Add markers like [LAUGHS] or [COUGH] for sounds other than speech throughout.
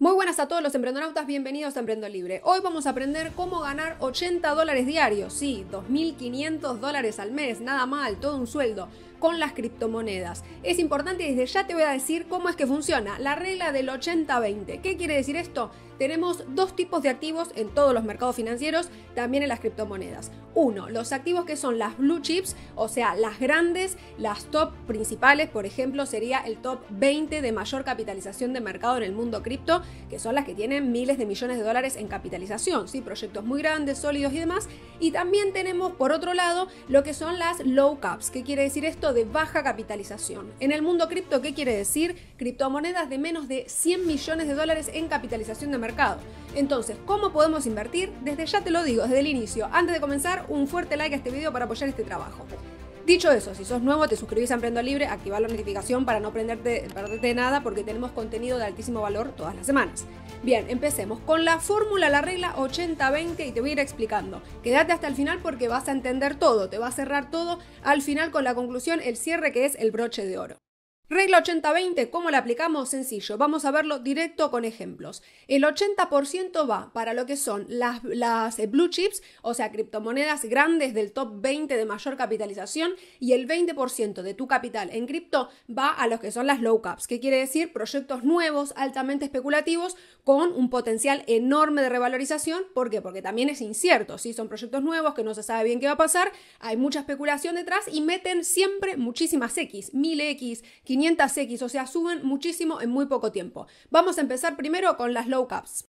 Muy buenas a todos los emprendonautas, bienvenidos a Emprendo Libre. Hoy vamos a aprender cómo ganar 80 dólares diarios, sí, 2.500 dólares al mes, nada mal, todo un sueldo, con las criptomonedas. Es importante desde ya te voy a decir cómo es que funciona la regla del 80-20. ¿Qué quiere decir esto? Tenemos dos tipos de activos en todos los mercados financieros, también en las criptomonedas. Uno, los activos que son las blue chips, o sea, las grandes, las top principales, por ejemplo, sería el top 20 de mayor capitalización de mercado en el mundo cripto, que son las que tienen miles de millones de dólares en capitalización, ¿sí? proyectos muy grandes, sólidos y demás. Y también tenemos, por otro lado, lo que son las low caps. ¿Qué quiere decir esto? de baja capitalización. En el mundo cripto, ¿qué quiere decir? Criptomonedas de menos de 100 millones de dólares en capitalización de mercado. Entonces, ¿cómo podemos invertir? Desde ya te lo digo, desde el inicio. Antes de comenzar, un fuerte like a este video para apoyar este trabajo. Dicho eso, si sos nuevo, te suscribís a Emprendo Libre, activá la notificación para no perderte nada porque tenemos contenido de altísimo valor todas las semanas. Bien, empecemos con la fórmula, la regla 80-20 y te voy a ir explicando. Quédate hasta el final porque vas a entender todo, te va a cerrar todo al final con la conclusión, el cierre que es el broche de oro. Regla 80-20, ¿cómo la aplicamos? Sencillo, vamos a verlo directo con ejemplos. El 80% va para lo que son las, eh, blue chips, o sea, criptomonedas grandes del top 20 de mayor capitalización, y el 20% de tu capital en cripto va a lo que son las low caps, que quiere decir proyectos nuevos, altamente especulativos, con un potencial enorme de revalorización. ¿Por qué? Porque también es incierto, si son proyectos nuevos que no se sabe bien qué va a pasar, hay mucha especulación detrás y meten siempre muchísimas X, 1000X, 500 500X, o sea, suben muchísimo en muy poco tiempo. Vamos a empezar primero con las low caps.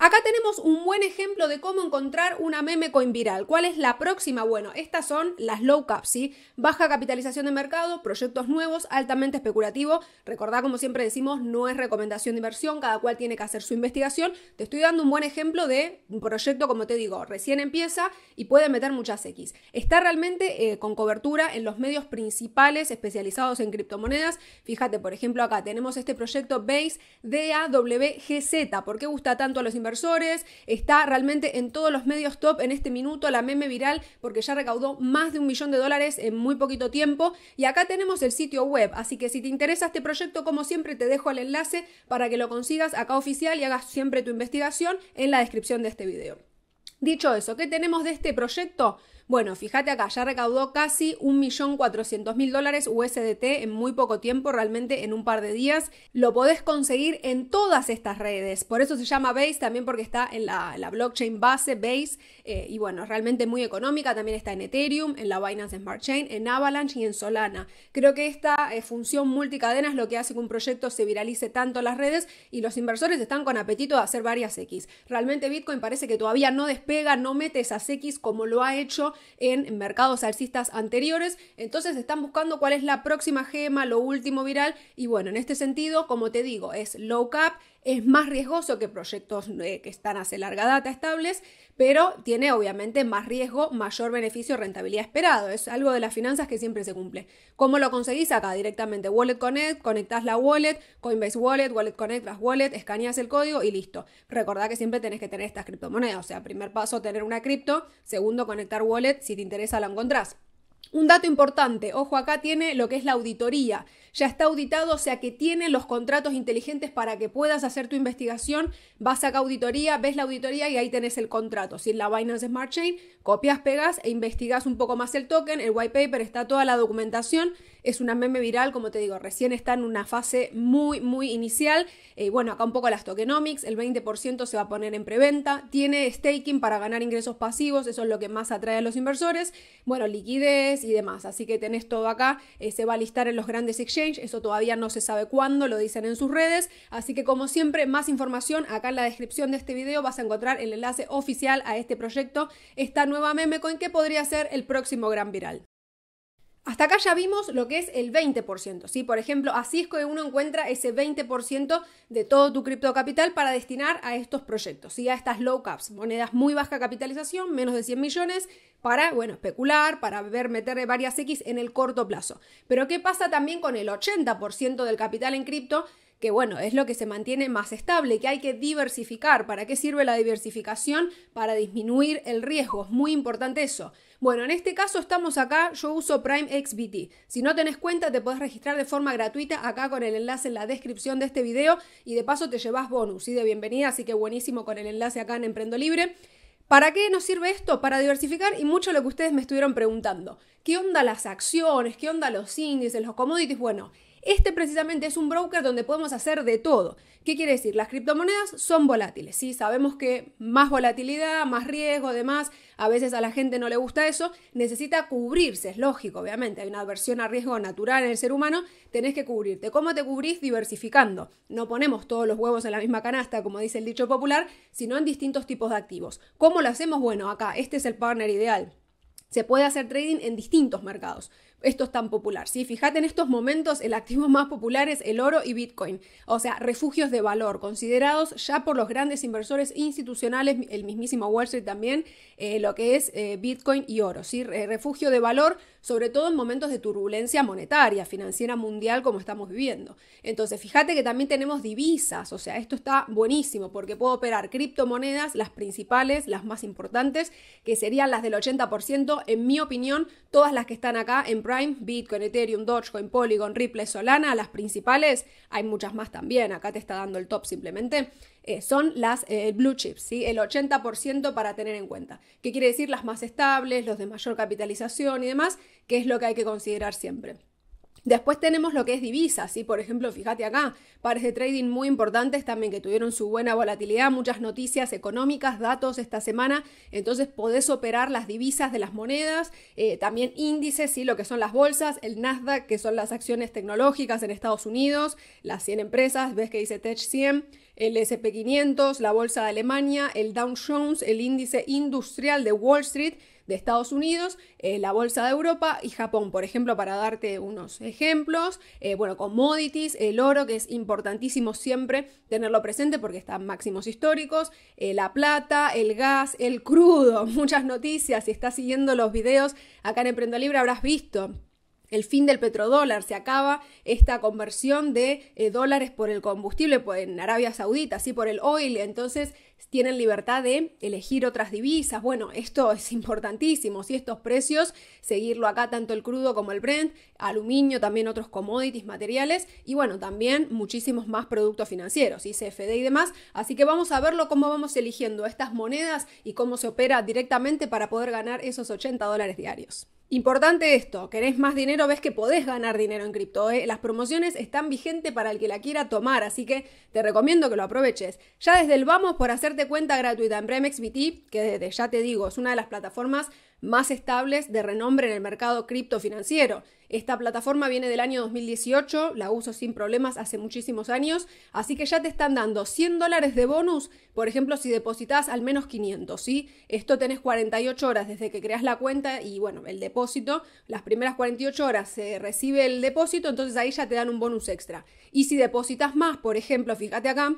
Acá tenemos un buen ejemplo de cómo encontrar una meme coin viral. ¿Cuál es la próxima? Bueno, estas son las low caps, ¿sí? Baja capitalización de mercado, proyectos nuevos, altamente especulativo. Recordá, como siempre decimos, no es recomendación de inversión, cada cual tiene que hacer su investigación. Te estoy dando un buen ejemplo de un proyecto, como te digo, recién empieza y puede meter muchas X. Está realmente eh, con cobertura en los medios principales especializados en criptomonedas. Fíjate, por ejemplo, acá tenemos este proyecto Base DAWGZ. ¿Por qué gusta tanto a los inversores? está realmente en todos los medios top en este minuto, la meme viral, porque ya recaudó más de un millón de dólares en muy poquito tiempo. Y acá tenemos el sitio web, así que si te interesa este proyecto, como siempre, te dejo el enlace para que lo consigas acá oficial y hagas siempre tu investigación en la descripción de este video. Dicho eso, ¿qué tenemos de este proyecto? Bueno, fíjate acá, ya recaudó casi 1.400.000 dólares USDT en muy poco tiempo, realmente en un par de días. Lo podés conseguir en todas estas redes, por eso se llama Base, también porque está en la, blockchain base Base, eh, y bueno, realmente muy económica, también está en Ethereum, en la Binance Smart Chain, en Avalanche y en Solana. Creo que esta eh, función multicadena es lo que hace que un proyecto se viralice tanto en las redes y los inversores están con apetito de hacer varias X. Realmente Bitcoin parece que todavía no despega, no mete esas X como lo ha hecho en mercados alcistas anteriores, entonces están buscando cuál es la próxima gema, lo último viral y bueno, en este sentido, como te digo, es low cap, es más riesgoso que proyectos eh, que están hace larga data estables, pero tiene obviamente más riesgo, mayor beneficio, rentabilidad esperado. Es algo de las finanzas que siempre se cumple. ¿Cómo lo conseguís acá? Directamente Wallet Connect, conectás la wallet, Coinbase Wallet, Wallet Connect, las wallet, escaneas el código y listo. Recordá que siempre tenés que tener estas criptomonedas. O sea, primer paso, tener una cripto. Segundo, conectar wallet. Si te interesa, la encontrás. Un dato importante, ojo acá tiene lo que es la auditoría ya está auditado, o sea que tienen los contratos inteligentes para que puedas hacer tu investigación, vas a auditoría, ves la auditoría y ahí tenés el contrato. Si es la Binance Smart Chain, copias, pegas e investigas un poco más el token, el white paper, está toda la documentación, es una meme viral, como te digo, recién está en una fase muy, muy inicial. Eh, bueno, acá un poco las tokenomics, el 20% se va a poner en preventa, tiene staking para ganar ingresos pasivos, eso es lo que más atrae a los inversores, bueno, liquidez y demás, así que tenés todo acá, eh, se va a listar en los grandes exchanges eso todavía no se sabe cuándo, lo dicen en sus redes, así que como siempre, más información acá en la descripción de este video vas a encontrar el enlace oficial a este proyecto, esta nueva meme coin que podría ser el próximo gran viral. Hasta acá ya vimos lo que es el 20%, ¿sí? Por ejemplo, así es que uno encuentra ese 20% de todo tu criptocapital para destinar a estos proyectos, ¿sí? A estas low caps, monedas muy baja capitalización, menos de 100 millones, para, bueno, especular, para ver meter varias X en el corto plazo. Pero ¿qué pasa también con el 80% del capital en cripto? que bueno, es lo que se mantiene más estable, que hay que diversificar. ¿Para qué sirve la diversificación? Para disminuir el riesgo, es muy importante eso. Bueno, en este caso estamos acá, yo uso Prime XBT. Si no tenés cuenta, te podés registrar de forma gratuita acá con el enlace en la descripción de este video y de paso te llevas bonus y de bienvenida, así que buenísimo con el enlace acá en Emprendo Libre. ¿Para qué nos sirve esto? Para diversificar y mucho lo que ustedes me estuvieron preguntando. ¿Qué onda las acciones? ¿Qué onda los índices, los commodities? Bueno, este precisamente es un broker donde podemos hacer de todo. ¿Qué quiere decir? Las criptomonedas son volátiles, ¿sí? Sabemos que más volatilidad, más riesgo, demás, a veces a la gente no le gusta eso, necesita cubrirse, es lógico, obviamente, hay una aversión a riesgo natural en el ser humano, tenés que cubrirte. ¿Cómo te cubrís? Diversificando. No ponemos todos los huevos en la misma canasta, como dice el dicho popular, sino en distintos tipos de activos. ¿Cómo lo hacemos? Bueno, acá, este es el partner ideal. Se puede hacer trading en distintos mercados esto es tan popular. ¿sí? Fíjate en estos momentos el activo más popular es el oro y Bitcoin, o sea, refugios de valor considerados ya por los grandes inversores institucionales, el mismísimo Wall Street también, eh, lo que es eh, Bitcoin y oro, ¿sí? refugio de valor sobre todo en momentos de turbulencia monetaria, financiera mundial como estamos viviendo. Entonces, fíjate que también tenemos divisas, o sea, esto está buenísimo porque puedo operar criptomonedas, las principales, las más importantes, que serían las del 80%, en mi opinión, todas las que están acá en Prime, Bitcoin, Ethereum, Dogecoin, Polygon, Ripple, Solana, las principales, hay muchas más también, acá te está dando el top simplemente, eh, son las eh, blue chips, ¿sí? el 80% para tener en cuenta. ¿Qué quiere decir las más estables, los de mayor capitalización y demás? Que es lo que hay que considerar siempre. Después tenemos lo que es divisas, por ejemplo, fíjate acá, pares de trading muy importantes también que tuvieron su buena volatilidad, muchas noticias económicas, datos esta semana, entonces podés operar las divisas de las monedas, eh, también índices, ¿sí? lo que son las bolsas, el Nasdaq, que son las acciones tecnológicas en Estados Unidos, las 100 empresas, ves que dice Tech 100, el SP500, la Bolsa de Alemania, el Dow Jones, el índice industrial de Wall Street de Estados Unidos, eh, la Bolsa de Europa y Japón, por ejemplo, para darte unos ejemplos. Eh, bueno, commodities, el oro, que es importantísimo siempre tenerlo presente porque están máximos históricos, eh, la plata, el gas, el crudo, [LAUGHS] muchas noticias. Si estás siguiendo los videos acá en Emprenda Libre habrás visto el fin del petrodólar, se acaba esta conversión de eh, dólares por el combustible en Arabia Saudita, así por el oil, entonces tienen libertad de elegir otras divisas. Bueno, esto es importantísimo, si estos precios, seguirlo acá tanto el crudo como el Brent, aluminio, también otros commodities, materiales y bueno, también muchísimos más productos financieros, y CFD y demás. Así que vamos a verlo cómo vamos eligiendo estas monedas y cómo se opera directamente para poder ganar esos 80 dólares diarios. Importante esto, querés más dinero, ves que podés ganar dinero en cripto. Eh. Las promociones están vigentes para el que la quiera tomar, así que te recomiendo que lo aproveches. Ya desde el vamos por hacerte cuenta gratuita en Premex que desde ya te digo, es una de las plataformas más estables de renombre en el mercado cripto financiero. Esta plataforma viene del año 2018, la uso sin problemas hace muchísimos años, así que ya te están dando 100 dólares de bonus, por ejemplo, si depositas al menos 500, ¿sí? Esto tenés 48 horas desde que creas la cuenta y, bueno, el depósito, las primeras 48 horas se recibe el depósito, entonces ahí ya te dan un bonus extra. Y si depositas más, por ejemplo, fíjate acá,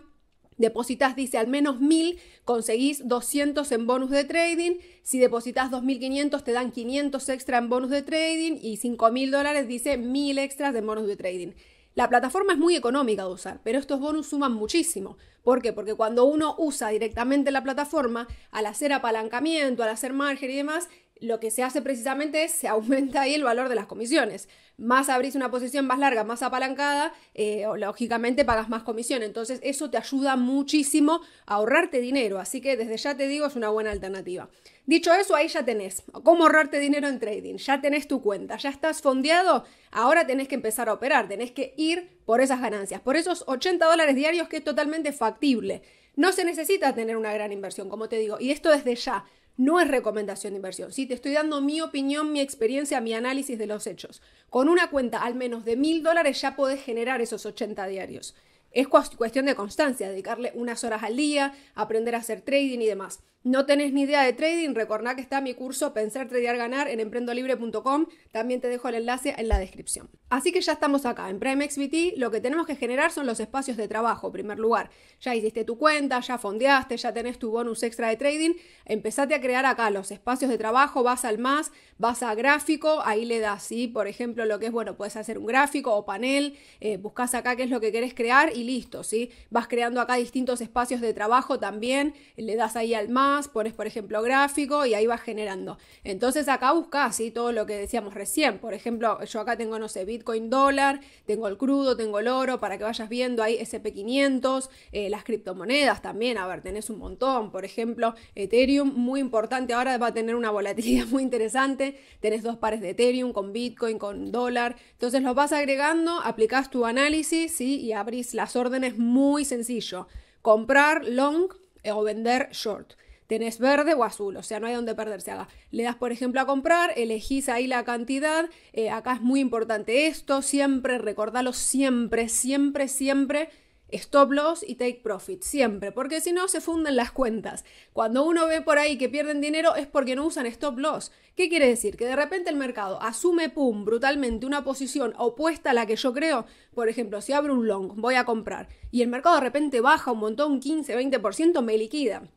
depositas, dice, al menos 1000, conseguís 200 en bonus de trading. Si depositas 2500, te dan 500 extra en bonus de trading. Y 5000 dólares, dice, 1000 extras de bonus de trading. La plataforma es muy económica de usar, pero estos bonus suman muchísimo. ¿Por qué? Porque cuando uno usa directamente la plataforma, al hacer apalancamiento, al hacer margen y demás, lo que se hace precisamente es se aumenta ahí el valor de las comisiones. Más abrís una posición más larga, más apalancada, eh, lógicamente pagas más comisión. Entonces eso te ayuda muchísimo a ahorrarte dinero. Así que desde ya te digo, es una buena alternativa. Dicho eso, ahí ya tenés cómo ahorrarte dinero en trading. Ya tenés tu cuenta, ya estás fondeado. Ahora tenés que empezar a operar, tenés que ir por esas ganancias, por esos 80 dólares diarios que es totalmente factible. No se necesita tener una gran inversión, como te digo, y esto desde ya no es recomendación de inversión. Si te estoy dando mi opinión, mi experiencia, mi análisis de los hechos. Con una cuenta al menos de mil dólares ya puedes generar esos 80 diarios. Es cuestión de constancia, dedicarle unas horas al día, aprender a hacer trading y demás. No tenés ni idea de trading, recordá que está mi curso Pensar, Tradear, Ganar en emprendolibre.com. También te dejo el enlace en la descripción. Así que ya estamos acá. En PrimeXBT lo que tenemos que generar son los espacios de trabajo, en primer lugar. Ya hiciste tu cuenta, ya fondeaste, ya tenés tu bonus extra de trading. Empezate a crear acá los espacios de trabajo, vas al más, vas a gráfico, ahí le das, ¿sí? Por ejemplo, lo que es, bueno, puedes hacer un gráfico o panel, eh, buscas acá qué es lo que querés crear listo, ¿sí? Vas creando acá distintos espacios de trabajo también, le das ahí al más, pones por ejemplo gráfico y ahí vas generando. Entonces acá buscas, ¿sí? Todo lo que decíamos recién, por ejemplo, yo acá tengo, no sé, Bitcoin dólar, tengo el crudo, tengo el oro, para que vayas viendo ahí SP500, eh, las criptomonedas también, a ver, tenés un montón, por ejemplo, Ethereum, muy importante, ahora va a tener una volatilidad [LAUGHS] muy interesante, tenés dos pares de Ethereum con Bitcoin, con dólar, entonces los vas agregando, aplicás tu análisis, ¿sí? Y abrís las órdenes muy sencillo. Comprar long eh, o vender short. Tenés verde o azul, o sea, no hay donde perderse haga Le das, por ejemplo, a comprar, elegís ahí la cantidad. Eh, acá es muy importante esto, siempre, recordalo siempre, siempre, siempre stop loss y take profit, siempre, porque si no se funden las cuentas. Cuando uno ve por ahí que pierden dinero es porque no usan stop loss. ¿Qué quiere decir? Que de repente el mercado asume, pum, brutalmente una posición opuesta a la que yo creo. Por ejemplo, si abro un long, voy a comprar, y el mercado de repente baja un montón, 15, 20%, me liquida.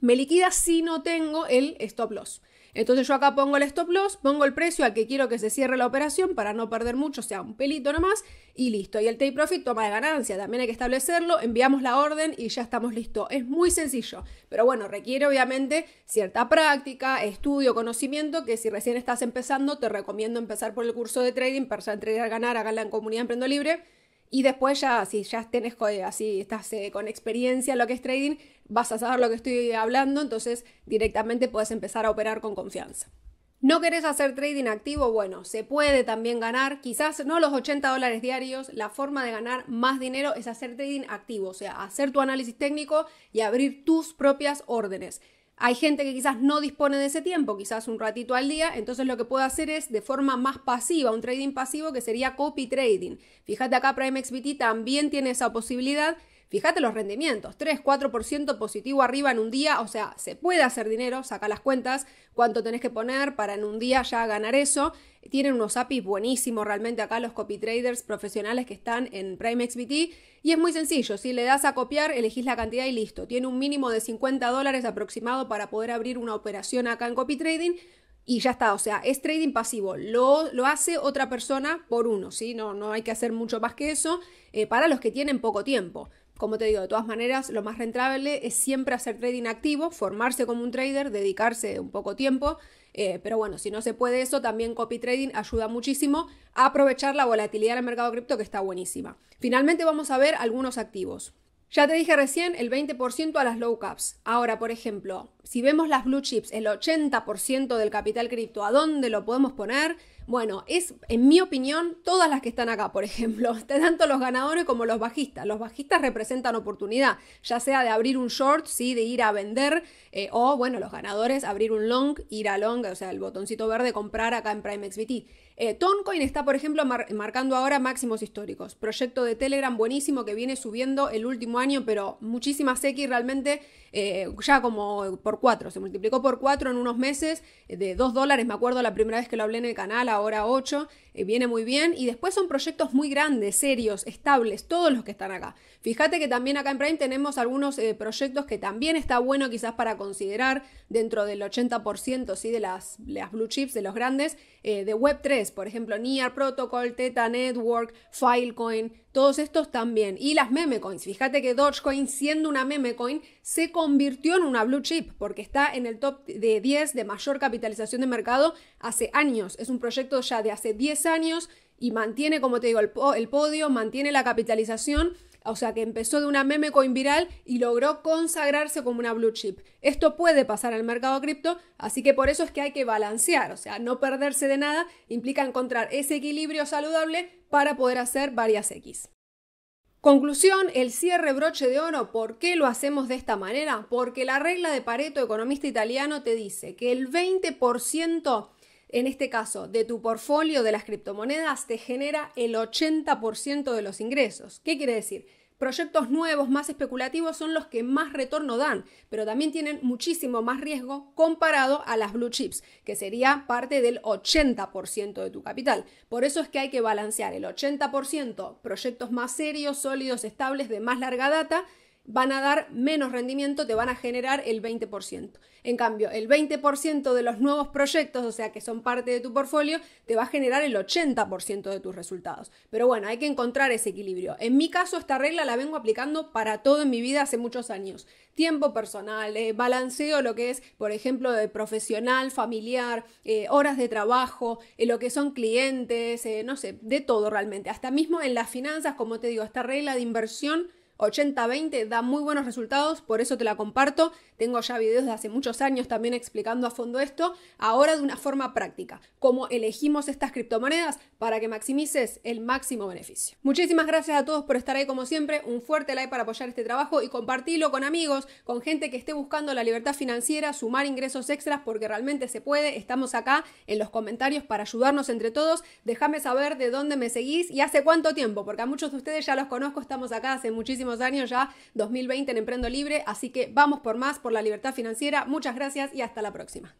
Me liquida si no tengo el stop loss. Entonces yo acá pongo el stop loss, pongo el precio al que quiero que se cierre la operación para no perder mucho, o sea, un pelito nomás, y listo. Y el take profit toma de ganancia, también hay que establecerlo, enviamos la orden y ya estamos listos. Es muy sencillo, pero bueno, requiere obviamente cierta práctica, estudio, conocimiento, que si recién estás empezando, te recomiendo empezar por el curso de trading, para entregar, ganar, ganar en comunidad Emprendo Libre y después ya, si ya tienes eh, así estás eh, con experiencia en lo que es trading, vas a saber lo que estoy hablando, entonces directamente puedes empezar a operar con confianza. ¿No querés hacer trading activo? Bueno, se puede también ganar, quizás no los 80 dólares diarios, la forma de ganar más dinero es hacer trading activo, o sea, hacer tu análisis técnico y abrir tus propias órdenes. Hay gente que quizás no dispone de ese tiempo, quizás un ratito al día, entonces lo que puedo hacer es de forma más pasiva, un trading pasivo que sería copy trading. Fíjate acá, PrimeXBT también tiene esa posibilidad Fíjate los rendimientos, 3, 4% positivo arriba en un día, o sea, se puede hacer dinero, saca las cuentas, cuánto tenés que poner para en un día ya ganar eso. Tienen unos APIs buenísimos realmente acá los copy traders profesionales que están en Prime y es muy sencillo, si le das a copiar, elegís la cantidad y listo. Tiene un mínimo de 50 dólares aproximado para poder abrir una operación acá en copy trading y ya está, o sea, es trading pasivo, lo, lo, hace otra persona por uno, ¿sí? No, no hay que hacer mucho más que eso eh, para los que tienen poco tiempo. Como te digo, de todas maneras, lo más rentable es siempre hacer trading activo, formarse como un trader, dedicarse un poco tiempo. Eh, pero bueno, si no se puede eso, también copy trading ayuda muchísimo a aprovechar la volatilidad del mercado cripto que está buenísima. Finalmente vamos a ver algunos activos. Ya te dije recién el 20% a las low caps. Ahora, por ejemplo, si vemos las blue chips, el 80% del capital cripto, ¿a dónde lo podemos poner? Bueno, es en mi opinión todas las que están acá, por [LAUGHS] ejemplo, tanto los ganadores como los bajistas. Los bajistas representan oportunidad, ya sea de abrir un short, sí, de ir a vender, eh, o bueno, los ganadores, abrir un long, ir a long, o sea, el botoncito verde, comprar acá en Prime XBT. Eh, Toncoin está, por ejemplo, marcando ahora máximos históricos. Proyecto de Telegram buenísimo que viene subiendo el último año, pero muchísimas X realmente eh, ya como por cuatro, se multiplicó por cuatro en unos meses, de dos dólares, me acuerdo la primera vez que lo hablé en el canal, hora 8 eh, viene muy bien. Y después son proyectos muy grandes, serios, estables, todos los que están acá. Fíjate que también acá en Prime tenemos algunos eh, proyectos que también está bueno quizás para considerar dentro del 80% ¿sí? de las, las blue chips, de los grandes, eh, de Web3, por ejemplo, Near Protocol, Teta Network, Filecoin, todos estos también. Y las meme coins. Fíjate que Dogecoin, siendo una meme coin, se convirtió en una blue chip porque está en el top de 10 de mayor capitalización de mercado hace años. Es un proyecto ya de hace 10 años y mantiene, como te digo, el, podio, mantiene la capitalización. O sea, que empezó de una meme coin viral y logró consagrarse como una blue chip. Esto puede pasar al mercado cripto, así que por eso es que hay que balancear, o sea, no perderse de nada, implica encontrar ese equilibrio saludable para poder hacer varias X. Conclusión, el cierre broche de oro, ¿por qué lo hacemos de esta manera? Porque la regla de Pareto, economista italiano, te dice que el 20% en este caso, de tu portfolio de las criptomonedas, te genera el 80% de los ingresos. ¿Qué quiere decir? Proyectos nuevos, más especulativos, son los que más retorno dan, pero también tienen muchísimo más riesgo comparado a las blue chips, que sería parte del 80% de tu capital. Por eso es que hay que balancear el 80% proyectos más serios, sólidos, estables, de más larga data, van a dar menos rendimiento, te van a generar el 20%. En cambio, el 20% de los nuevos proyectos, o sea, que son parte de tu portfolio, te va a generar el 80% de tus resultados. Pero bueno, hay que encontrar ese equilibrio. En mi caso, esta regla la vengo aplicando para todo en mi vida hace muchos años. Tiempo personal, eh, balanceo lo que es, por ejemplo, profesional, familiar, eh, horas de trabajo, eh, lo que son clientes, no sé, de todo realmente. Hasta mismo en las finanzas, como te digo, esta regla de inversión 80-20 da muy buenos resultados, por eso te la comparto. Tengo ya videos de hace muchos años también explicando a fondo esto, ahora de una forma práctica, cómo elegimos estas criptomonedas para que maximices el máximo beneficio. Muchísimas gracias a todos por estar ahí como siempre, un fuerte like para apoyar este trabajo y compartirlo con amigos, con gente que esté buscando la libertad financiera, sumar ingresos extras porque realmente se puede. Estamos acá en los comentarios para ayudarnos entre todos. Déjame saber de dónde me seguís y hace cuánto tiempo, porque a muchos de ustedes ya los conozco, estamos acá hace muchísimo años ya, 2020 en Emprendo Libre, así que vamos por más, por la libertad financiera. Muchas gracias y hasta la próxima.